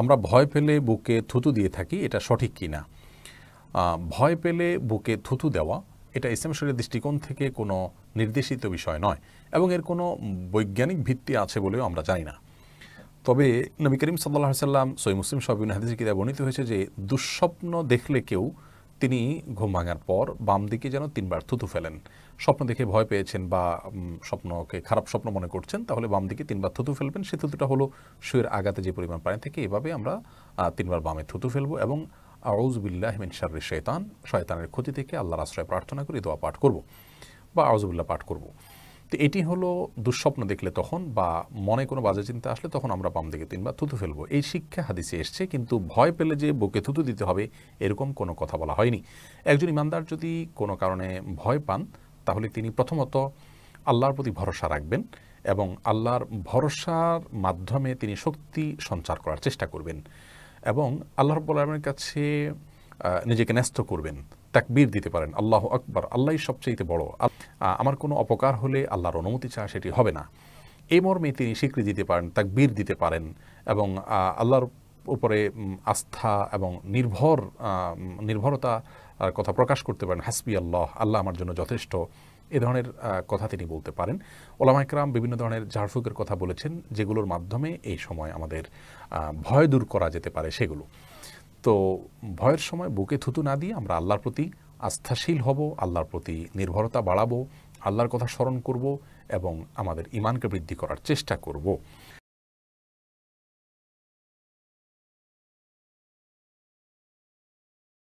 আমরা ভয় পেলে বুকে থুতু দিয়ে থাকি এটা সঠিক কি না ভয় পেলে বুকে থুতু দেওয়া এটা ইসলাম দৃষ্টিকোণ থেকে কোনো নির্দেশিত বিষয় নয় এবং এর কোনো বৈজ্ঞানিক ভিত্তি আছে বলেও আমরা জানি না তবে নবী করিম সাল্লাহ সাল্লাম সৈ মুসলিম সবিন হাদিজি কিতাব বর্ণিত হয়েছে যে দুঃস্বপ্ন দেখলে কেউ তিনি ঘুম ভাঙার পর বাম দিকে যেন তিনবার থুতু ফেলেন স্বপ্ন দেখে ভয় পেয়েছেন বা স্বপ্নকে খারাপ স্বপ্ন মনে করছেন তাহলে বাম দিকে তিনবার থুতু ফেলবেন সে থুতুটা হলো শুয়ের আগাতে যে পরিমাণ পানি থেকে এভাবে আমরা তিনবার বামে থুতু ফেলব এবং আউজবিল্লাহ মিন শার্রি শৈতান শয়তানের ক্ষতি থেকে আল্লাহর আশ্রয় প্রার্থনা করে দোয়া পাঠ করব বা আউজবিল্লাহ পাঠ করব তো এটি হলো দুঃস্বপ্ন দেখলে তখন বা মনে কোনো বাজে চিন্তা আসলে তখন আমরা বাম দিকে তিনবার থুতু ফেলবো এই শিক্ষা হাদিসে এসছে কিন্তু ভয় পেলে যে বুকে থুতু দিতে হবে এরকম কোনো কথা বলা হয়নি একজন ইমানদার যদি কোনো কারণে ভয় পান তাহলে তিনি প্রথমত আল্লাহর প্রতি ভরসা রাখবেন এবং আল্লাহর ভরসার মাধ্যমে তিনি শক্তি সঞ্চার করার চেষ্টা করবেন এবং আল্লাহ রব্বুল আলমের কাছে নিজেকে ন্যস্ত করবেন তাকবীর দিতে পারেন আল্লাহ আকবর আল্লাহ সবচেয়ে বড় আমার কোনো অপকার হলে আল্লাহর অনুমতি চা সেটি হবে না এই মর্মে তিনি স্বীকৃতি দিতে পারেন তাকবীর দিতে পারেন এবং আল্লাহর উপরে আস্থা এবং নির্ভর নির্ভরতা কথা প্রকাশ করতে পারেন হাসবি আল্লাহ আল্লাহ আমার জন্য যথেষ্ট এ ধরনের কথা তিনি বলতে পারেন ওলামাইকরাম বিভিন্ন ধরনের ঝাড়ফুকের কথা বলেছেন যেগুলোর মাধ্যমে এই সময় আমাদের ভয় দূর করা যেতে পারে সেগুলো তো ভয়ের সময় বুকে থুতু না দিয়ে আমরা আল্লাহর প্রতি আস্থাশীল হব আল্লাহর প্রতি নির্ভরতা বাড়াবো আল্লাহর কথা স্মরণ করব এবং আমাদের ইমানকে বৃদ্ধি করার চেষ্টা করব